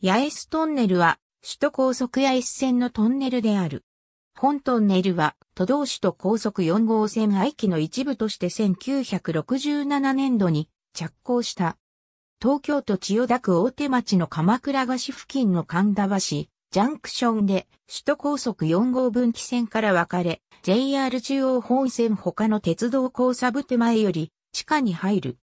八重洲トンネルは、首都高速八重洲線のトンネルである。本トンネルは、都道市と高速4号線愛機の一部として1967年度に着工した。東京都千代田区大手町の鎌倉菓子付近の神田橋、ジャンクションで、首都高速4号分岐線から分かれ、JR 中央本線他の鉄道交差部手前より、地下に入る。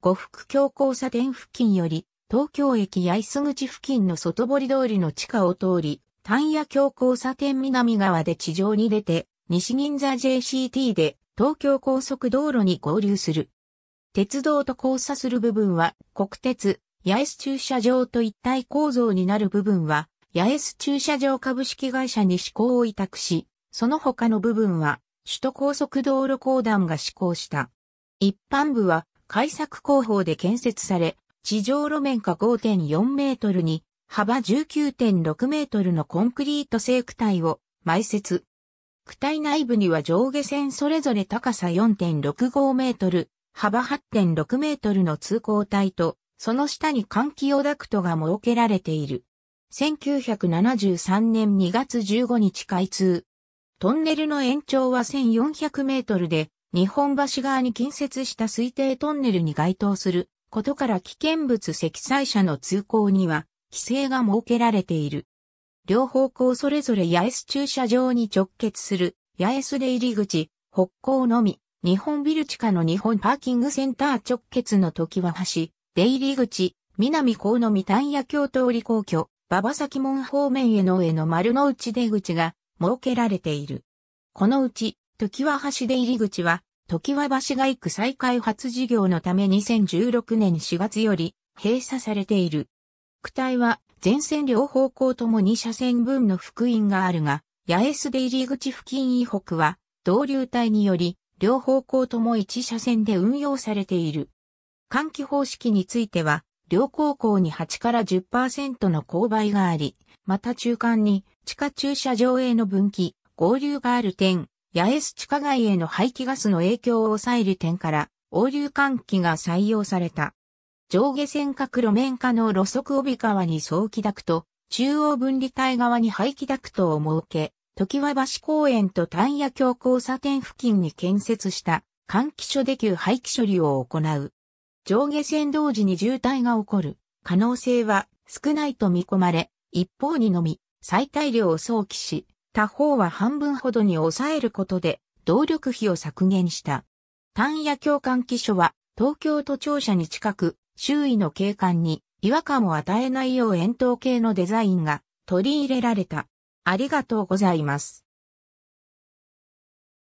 五福橋交差点付近より、東京駅八重洲口付近の外堀通りの地下を通り、丹野橋交差点南側で地上に出て、西銀座 JCT で東京高速道路に合流する。鉄道と交差する部分は国鉄、八重洲駐車場と一体構造になる部分は、八重洲駐車場株式会社に施行を委託し、その他の部分は、首都高速道路公団が施行した。一般部は、改作工法で建設され、地上路面下5.4メートルに幅19.6メートルのコンクリート製区体を埋設。区体内部には上下線それぞれ高さ4.65メートル、幅8.6メートルの通行帯と、その下に換気用ダクトが設けられている。1973年2月15日開通。トンネルの延長は1400メートルで、日本橋側に近接した推定トンネルに該当することから危険物積載車の通行には規制が設けられている。両方向それぞれ八重洲駐車場に直結する八重洲出入り口、北港のみ、日本ビル地下の日本パーキングセンター直結の時は橋、出入り口、南港のみ丹野京通り皇居、馬場崎門方面への上の丸の内出口が設けられている。このうち、時は橋出入り口は時は橋が行く再開発事業のため2016年4月より閉鎖されている。区体は全線両方向とも2車線分の福音があるが、八重洲出入り口付近以北は同流体により両方向とも1車線で運用されている。換気方式については、両高校に8から10%の勾配があり、また中間に地下駐車場への分岐、合流がある点、八重洲地下街への排気ガスの影響を抑える点から、応流換気が採用された。上下線各路面下の路側帯川に早期ダクト、中央分離帯側に排気ダクトを設け、時は橋公園と丹野橋交差点付近に建設した換気所で給排気処理を行う。上下線同時に渋滞が起こる可能性は少ないと見込まれ、一方にのみ最大量を想起し、他方は半分ほどに抑えることで、動力費を削減した。単野教官機所は、東京都庁舎に近く、周囲の景観に違和感を与えないよう円筒形のデザインが取り入れられた。ありがとうございます。